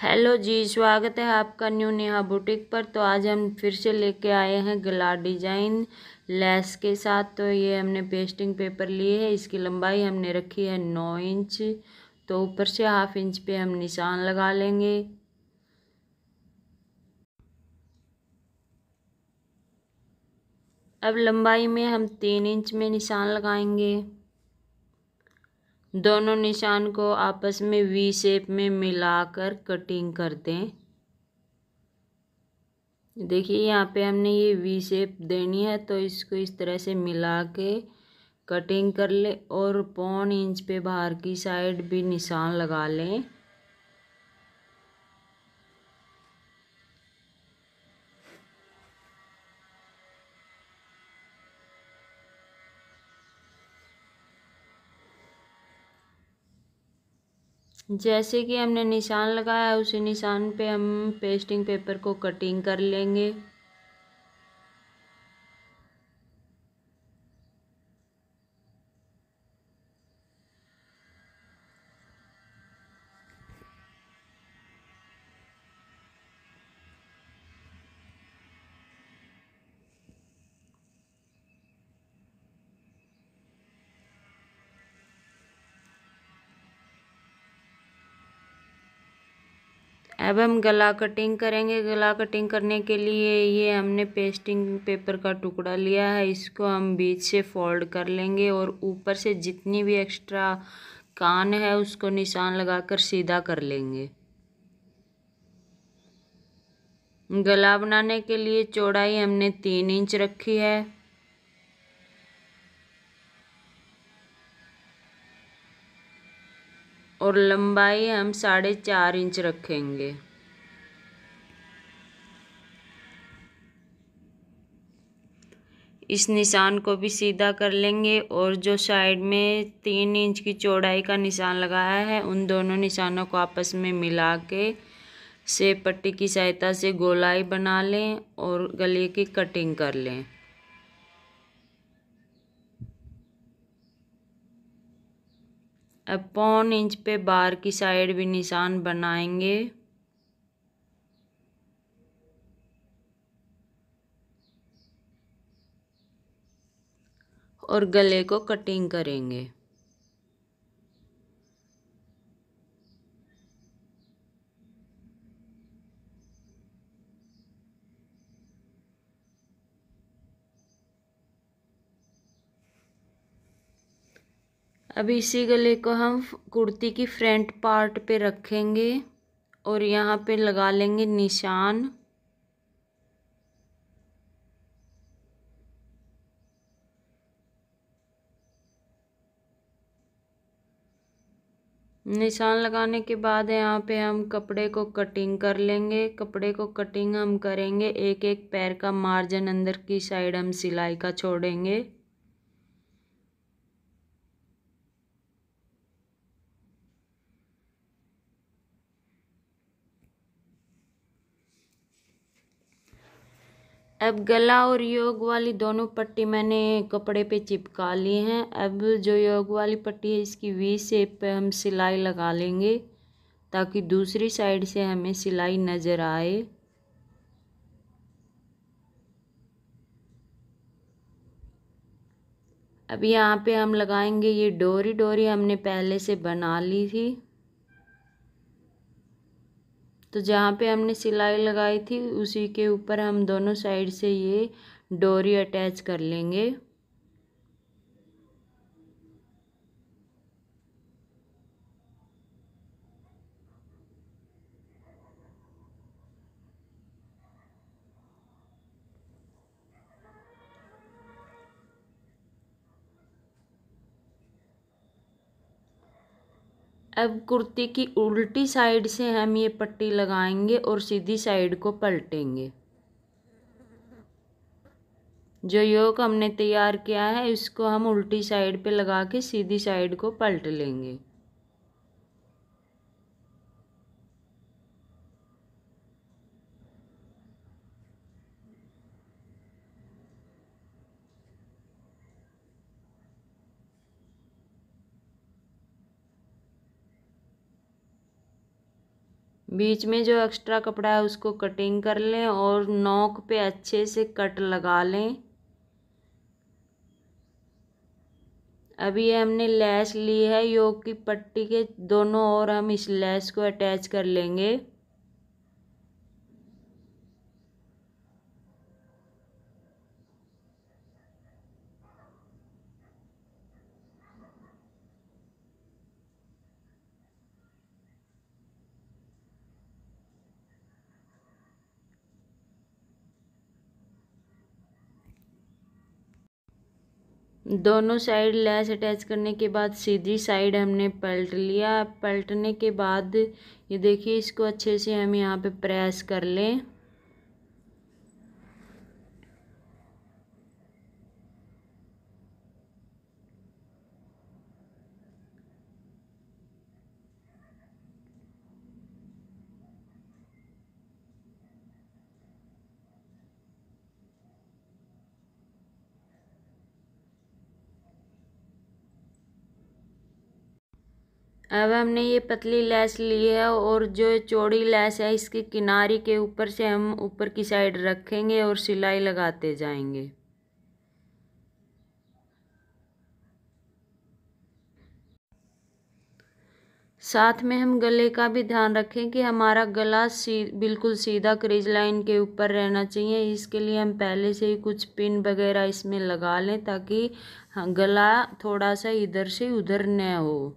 hello जी स्वागत है आपका न्यू नेहा बुटीक पर तो आज हम फिर से लेके आए हैं गला डिजाइन लेस के साथ तो ये हमने पेस्टिंग पेपर लिए है इसकी लंबाई हमने रखी है नौ इंच तो ऊपर से हाफ इंच पे हम निशान लगा लेंगे अब लंबाई में हम तीन इंच में निशान लगाएंगे दोनों निशान को आपस में वी शेप में मिलाकर कटिंग कर दें देखिए यहाँ पे हमने ये वी शेप देनी है तो इसको इस तरह से मिला के कटिंग कर ले और पौन इंच पे बाहर की साइड भी निशान लगा लें जैसे कि हमने निशान लगाया उसी निशान पे हम पेस्टिंग पेपर को कटिंग कर लेंगे अब हम गला कटिंग करेंगे गला कटिंग करने के लिए ये हमने पेस्टिंग पेपर का टुकड़ा लिया है इसको हम बीच से फोल्ड कर लेंगे और ऊपर से जितनी भी एक्स्ट्रा कान है उसको निशान लगाकर सीधा कर लेंगे गला बनाने के लिए चौड़ाई हमने तीन इंच रखी है और लंबाई हम साढ़े चार इंच रखेंगे इस निशान को भी सीधा कर लेंगे और जो साइड में तीन इंच की चौड़ाई का निशान लगाया है उन दोनों निशानों को आपस में मिला के से पट्टी की सहायता से गोलाई बना लें और गले की कटिंग कर लें अब पौन इंच पे बार की साइड भी निशान बनाएंगे और गले को कटिंग करेंगे अब इसी गले को हम कुर्ती की फ्रंट पार्ट पे रखेंगे और यहाँ पे लगा लेंगे निशान निशान लगाने के बाद यहाँ पे हम कपड़े को कटिंग कर लेंगे कपड़े को कटिंग हम करेंगे एक एक पैर का मार्जिन अंदर की साइड हम सिलाई का छोड़ेंगे अब गला और योग वाली दोनों पट्टी मैंने कपड़े पे चिपका ली हैं अब जो योग वाली पट्टी है इसकी वी शेप पे हम सिलाई लगा लेंगे ताकि दूसरी साइड से हमें सिलाई नज़र आए अब यहाँ पे हम लगाएंगे ये डोरी डोरी हमने पहले से बना ली थी तो जहाँ पे हमने सिलाई लगाई थी उसी के ऊपर हम दोनों साइड से ये डोरी अटैच कर लेंगे अब कुर्ती की उल्टी साइड से हम ये पट्टी लगाएंगे और सीधी साइड को पलटेंगे जो योग हमने तैयार किया है इसको हम उल्टी साइड पे लगा के सीधी साइड को पलट लेंगे बीच में जो एक्स्ट्रा कपड़ा है उसको कटिंग कर लें और नोक पे अच्छे से कट लगा लें अभी हमने लैस ली है योग की पट्टी के दोनों ओर हम इस लैस को अटैच कर लेंगे दोनों साइड लैस अटैच करने के बाद सीधी साइड हमने पलट लिया पलटने के बाद ये देखिए इसको अच्छे से हम यहाँ पे प्रेस कर लें अब हमने ये पतली लैस ली है और जो चौड़ी लैस है इसके किनारे के ऊपर से हम ऊपर की साइड रखेंगे और सिलाई लगाते जाएंगे साथ में हम गले का भी ध्यान रखें कि हमारा गला सी बिल्कुल सीधा क्रीज लाइन के ऊपर रहना चाहिए इसके लिए हम पहले से ही कुछ पिन वगैरह इसमें लगा लें ताकि हाँ, गला थोड़ा सा इधर से उधर न हो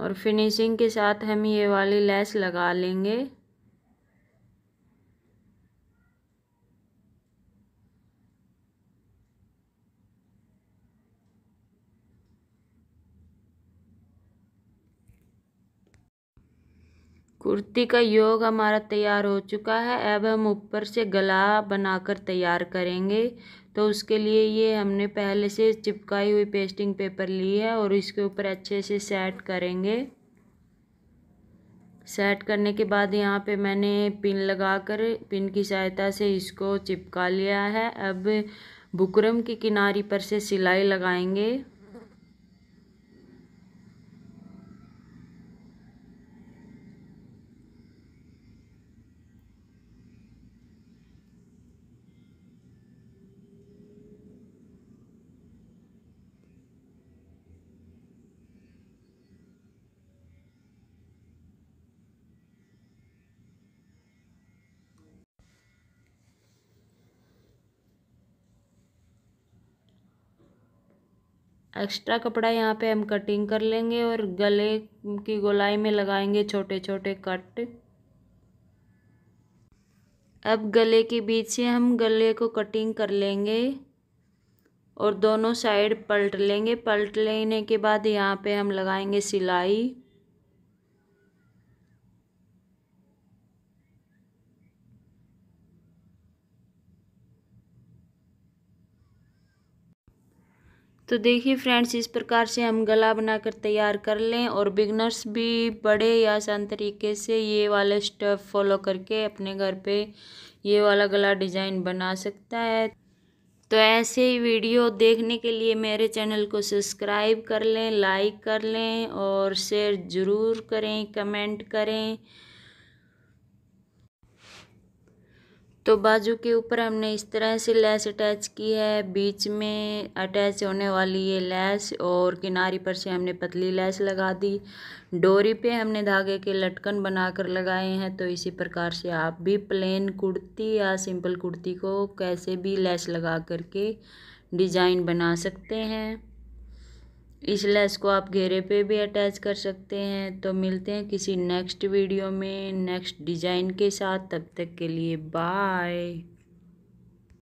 और फिनिशिंग के साथ हम ये वाली लेस लगा लेंगे कुर्ती का योग हमारा तैयार हो चुका है अब हम ऊपर से गला बनाकर तैयार करेंगे तो उसके लिए ये हमने पहले से चिपकाई हुई पेस्टिंग पेपर ली है और इसके ऊपर अच्छे से सेट करेंगे सेट करने के बाद यहाँ पे मैंने पिन लगाकर पिन की सहायता से इसको चिपका लिया है अब बुकरम की किनारी पर से सिलाई लगाएंगे एक्स्ट्रा कपड़ा यहाँ पे हम कटिंग कर लेंगे और गले की गोलाई में लगाएंगे छोटे छोटे कट अब गले के बीच से हम गले को कटिंग कर लेंगे और दोनों साइड पलट लेंगे पलट लेने के बाद यहाँ पे हम लगाएंगे सिलाई तो देखिए फ्रेंड्स इस प्रकार से हम गला बनाकर तैयार कर लें और बिगनर्स भी बड़े या आसान तरीके से ये वाले स्टेप फॉलो करके अपने घर पे ये वाला गला डिज़ाइन बना सकता है तो ऐसे ही वीडियो देखने के लिए मेरे चैनल को सब्सक्राइब कर लें लाइक कर लें और शेयर ज़रूर करें कमेंट करें तो बाजू के ऊपर हमने इस तरह से लैस अटैच की है बीच में अटैच होने वाली ये लैस और किनारी पर से हमने पतली लैस लगा दी डोरी पे हमने धागे के लटकन बनाकर लगाए हैं तो इसी प्रकार से आप भी प्लेन कुर्ती या सिंपल कुर्ती को कैसे भी लैस लगा करके डिज़ाइन बना सकते हैं इस लैस को आप घेरे पे भी अटैच कर सकते हैं तो मिलते हैं किसी नेक्स्ट वीडियो में नेक्स्ट डिज़ाइन के साथ तब तक के लिए बाय